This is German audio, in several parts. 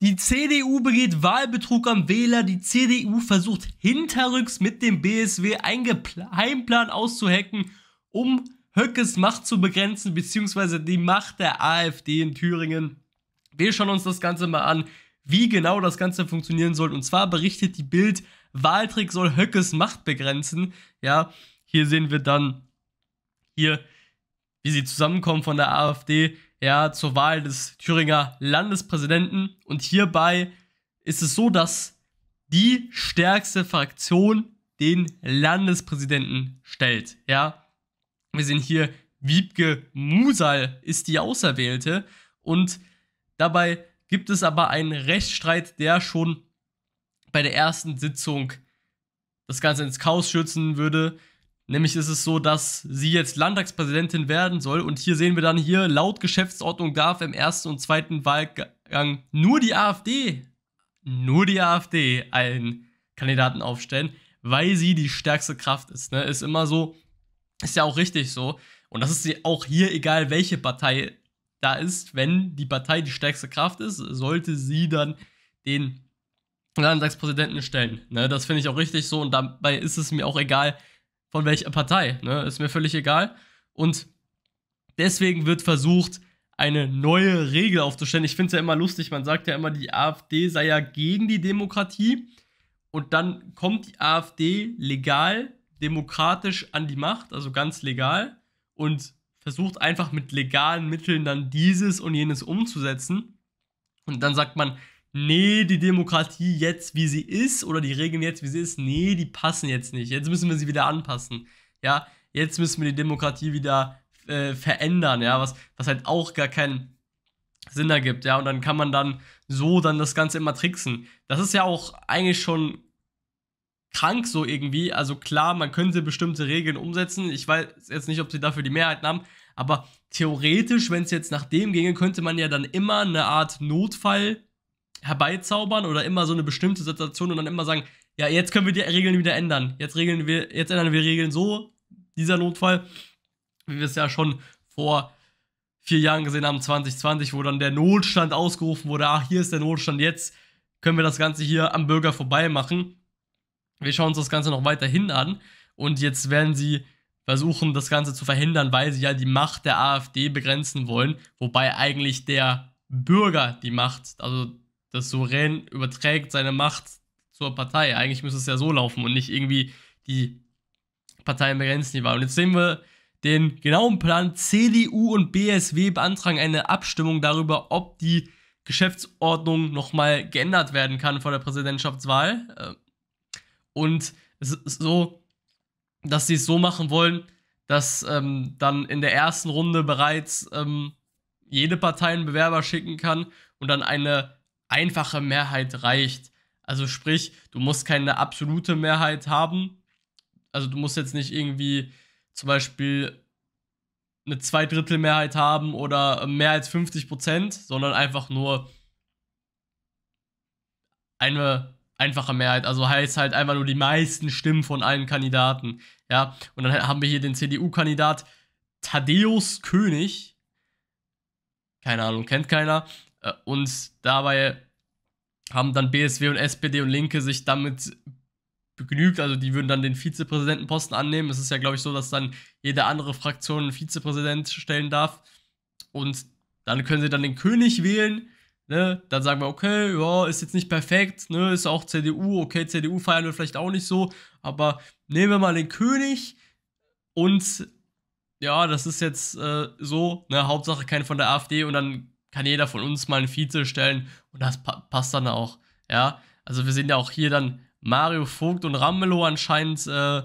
Die CDU begeht Wahlbetrug am Wähler. Die CDU versucht hinterrücks mit dem BSW einen Geheimplan auszuhacken, um Höckes Macht zu begrenzen, beziehungsweise die Macht der AfD in Thüringen. Wir schauen uns das Ganze mal an, wie genau das Ganze funktionieren soll. Und zwar berichtet die Bild, Wahltrick soll Höckes Macht begrenzen. Ja, hier sehen wir dann hier, wie sie zusammenkommen von der AfD ja, zur Wahl des Thüringer Landespräsidenten. Und hierbei ist es so, dass die stärkste Fraktion den Landespräsidenten stellt. Ja, wir sehen hier Wiebke Musal ist die Auserwählte und dabei gibt es aber einen Rechtsstreit, der schon bei der ersten Sitzung das Ganze ins Chaos schützen würde. Nämlich ist es so, dass sie jetzt Landtagspräsidentin werden soll. Und hier sehen wir dann hier, laut Geschäftsordnung darf im ersten und zweiten Wahlgang nur die AfD, nur die AfD einen Kandidaten aufstellen, weil sie die stärkste Kraft ist. Ne? Ist immer so, ist ja auch richtig so. Und das ist auch hier egal, welche Partei da ist. Wenn die Partei die stärkste Kraft ist, sollte sie dann den Landtagspräsidenten stellen. Ne? Das finde ich auch richtig so. Und dabei ist es mir auch egal, von welcher Partei, ne? ist mir völlig egal. Und deswegen wird versucht, eine neue Regel aufzustellen. Ich finde es ja immer lustig, man sagt ja immer, die AfD sei ja gegen die Demokratie und dann kommt die AfD legal, demokratisch an die Macht, also ganz legal und versucht einfach mit legalen Mitteln dann dieses und jenes umzusetzen. Und dann sagt man, nee, die Demokratie jetzt, wie sie ist, oder die Regeln jetzt, wie sie ist, nee, die passen jetzt nicht. Jetzt müssen wir sie wieder anpassen. Ja, jetzt müssen wir die Demokratie wieder äh, verändern, ja, was, was halt auch gar keinen Sinn ergibt, ja, und dann kann man dann so dann das Ganze immer tricksen. Das ist ja auch eigentlich schon krank so irgendwie, also klar, man könnte bestimmte Regeln umsetzen, ich weiß jetzt nicht, ob sie dafür die Mehrheiten haben, aber theoretisch, wenn es jetzt nach dem ginge, könnte man ja dann immer eine Art Notfall- herbeizaubern oder immer so eine bestimmte Situation und dann immer sagen, ja, jetzt können wir die Regeln wieder ändern. Jetzt, regeln wir, jetzt ändern wir Regeln so, dieser Notfall, wie wir es ja schon vor vier Jahren gesehen haben, 2020, wo dann der Notstand ausgerufen wurde, ach, hier ist der Notstand, jetzt können wir das Ganze hier am Bürger vorbei machen. Wir schauen uns das Ganze noch weiterhin an und jetzt werden sie versuchen, das Ganze zu verhindern, weil sie ja die Macht der AfD begrenzen wollen, wobei eigentlich der Bürger die Macht, also das Souverän überträgt seine Macht zur Partei. Eigentlich müsste es ja so laufen und nicht irgendwie die Parteien begrenzen die Wahl. Und jetzt sehen wir den genauen Plan. CDU und BSW beantragen eine Abstimmung darüber, ob die Geschäftsordnung nochmal geändert werden kann vor der Präsidentschaftswahl. Äh, und es ist so, dass sie es so machen wollen, dass ähm, dann in der ersten Runde bereits ähm, jede Partei einen Bewerber schicken kann und dann eine einfache Mehrheit reicht. Also sprich, du musst keine absolute Mehrheit haben. Also du musst jetzt nicht irgendwie zum Beispiel eine Zweidrittelmehrheit haben oder mehr als 50 Prozent, sondern einfach nur eine einfache Mehrheit. Also heißt halt einfach nur die meisten Stimmen von allen Kandidaten. Ja, und dann haben wir hier den CDU-Kandidat Thaddeus König. Keine Ahnung, kennt keiner. Äh, und dabei haben dann BSW und SPD und Linke sich damit begnügt. Also die würden dann den Vizepräsidentenposten annehmen. Es ist ja, glaube ich, so, dass dann jede andere Fraktion einen Vizepräsident stellen darf. Und dann können sie dann den König wählen. Ne? Dann sagen wir, okay, ja, ist jetzt nicht perfekt, ne? ist auch CDU, okay, CDU feiern wir vielleicht auch nicht so, aber nehmen wir mal den König und ja, das ist jetzt äh, so, ne? Hauptsache kein von der AfD und dann kann jeder von uns mal einen Vize stellen und das pa passt dann auch. Ja, also wir sehen ja auch hier dann Mario Vogt und Ramelow anscheinend äh,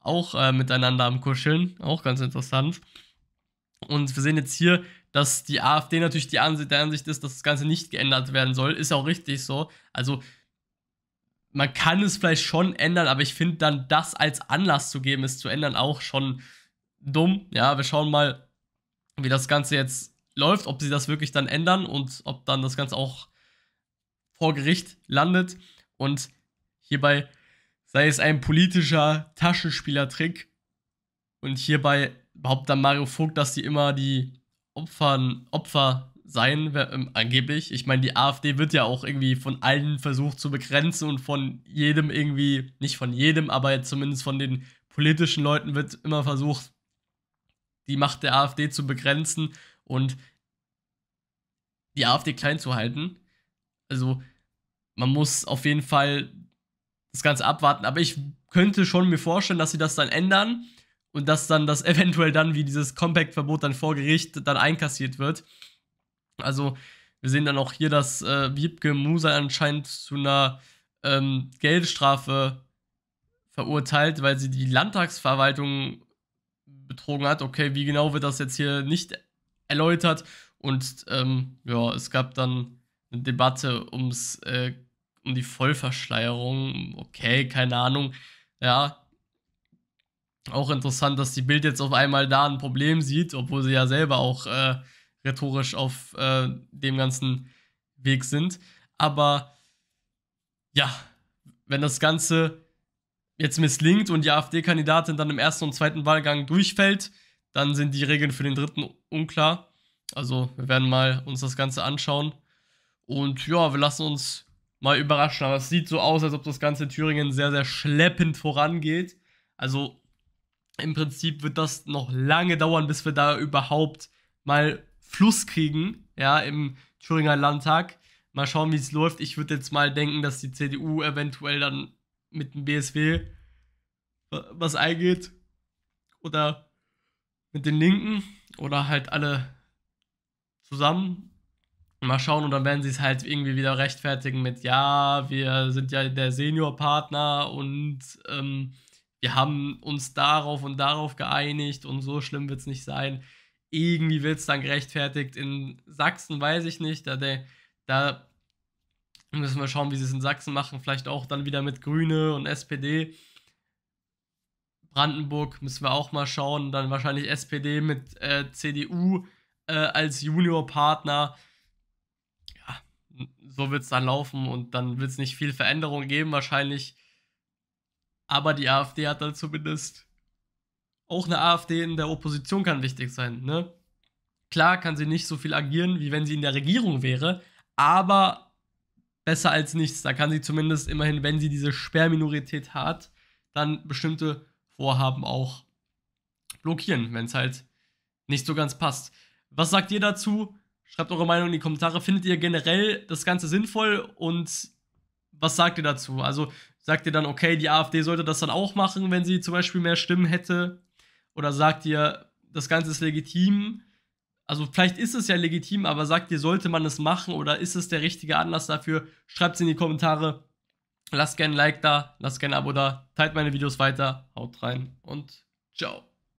auch äh, miteinander am Kuscheln. Auch ganz interessant. Und wir sehen jetzt hier, dass die AfD natürlich die Ansicht, der Ansicht ist, dass das Ganze nicht geändert werden soll. Ist auch richtig so. Also man kann es vielleicht schon ändern, aber ich finde dann das als Anlass zu geben, es zu ändern, auch schon dumm. Ja, wir schauen mal, wie das Ganze jetzt läuft, ob sie das wirklich dann ändern und ob dann das Ganze auch vor Gericht landet. Und hierbei sei es ein politischer Taschenspielertrick. Und hierbei behauptet dann Mario Vogt, dass sie immer die Opfern, Opfer sein, äh, angeblich. Ich meine, die AfD wird ja auch irgendwie von allen versucht zu begrenzen und von jedem irgendwie, nicht von jedem, aber zumindest von den politischen Leuten wird immer versucht, die Macht der AfD zu begrenzen und die AfD klein zu halten. Also man muss auf jeden Fall das Ganze abwarten. Aber ich könnte schon mir vorstellen, dass sie das dann ändern und dass dann das eventuell dann wie dieses Compact-Verbot dann vor Gericht dann einkassiert wird. Also wir sehen dann auch hier, dass äh, Wiebke Musa anscheinend zu einer ähm, Geldstrafe verurteilt, weil sie die Landtagsverwaltung betrogen hat. Okay, wie genau wird das jetzt hier nicht erläutert. Und ähm, ja, es gab dann eine Debatte ums, äh, um die Vollverschleierung. Okay, keine Ahnung. Ja. Auch interessant, dass die Bild jetzt auf einmal da ein Problem sieht, obwohl sie ja selber auch äh, rhetorisch auf äh, dem ganzen Weg sind. Aber ja, wenn das Ganze jetzt misslingt und die AfD-Kandidatin dann im ersten und zweiten Wahlgang durchfällt, dann sind die Regeln für den dritten unklar. Also wir werden mal uns das Ganze anschauen. Und ja, wir lassen uns mal überraschen. Aber es sieht so aus, als ob das Ganze in Thüringen sehr, sehr schleppend vorangeht. Also im Prinzip wird das noch lange dauern, bis wir da überhaupt mal Fluss kriegen, ja, im Thüringer Landtag. Mal schauen, wie es läuft. Ich würde jetzt mal denken, dass die CDU eventuell dann mit dem BSW was eingeht. Oder mit den Linken oder halt alle zusammen. Mal schauen und dann werden sie es halt irgendwie wieder rechtfertigen mit, ja, wir sind ja der Seniorpartner und ähm, wir haben uns darauf und darauf geeinigt und so schlimm wird es nicht sein. Irgendwie wird es dann gerechtfertigt. In Sachsen weiß ich nicht, da, da müssen wir schauen, wie sie es in Sachsen machen. Vielleicht auch dann wieder mit Grüne und SPD. Brandenburg müssen wir auch mal schauen. Dann wahrscheinlich SPD mit äh, CDU äh, als Juniorpartner. Ja, so wird es dann laufen und dann wird es nicht viel Veränderung geben wahrscheinlich. Aber die AfD hat dann zumindest auch eine AfD in der Opposition kann wichtig sein. Ne? Klar kann sie nicht so viel agieren, wie wenn sie in der Regierung wäre, aber besser als nichts. Da kann sie zumindest immerhin, wenn sie diese Sperrminorität hat, dann bestimmte Vorhaben auch blockieren, wenn es halt nicht so ganz passt. Was sagt ihr dazu? Schreibt eure Meinung in die Kommentare. Findet ihr generell das Ganze sinnvoll und was sagt ihr dazu? Also sagt ihr dann, okay, die AfD sollte das dann auch machen, wenn sie zum Beispiel mehr Stimmen hätte? Oder sagt ihr, das Ganze ist legitim? Also vielleicht ist es ja legitim, aber sagt ihr, sollte man es machen oder ist es der richtige Anlass dafür? Schreibt es in die Kommentare. Lasst gerne ein Like da, lasst gerne ein Abo da, teilt meine Videos weiter, haut rein und ciao.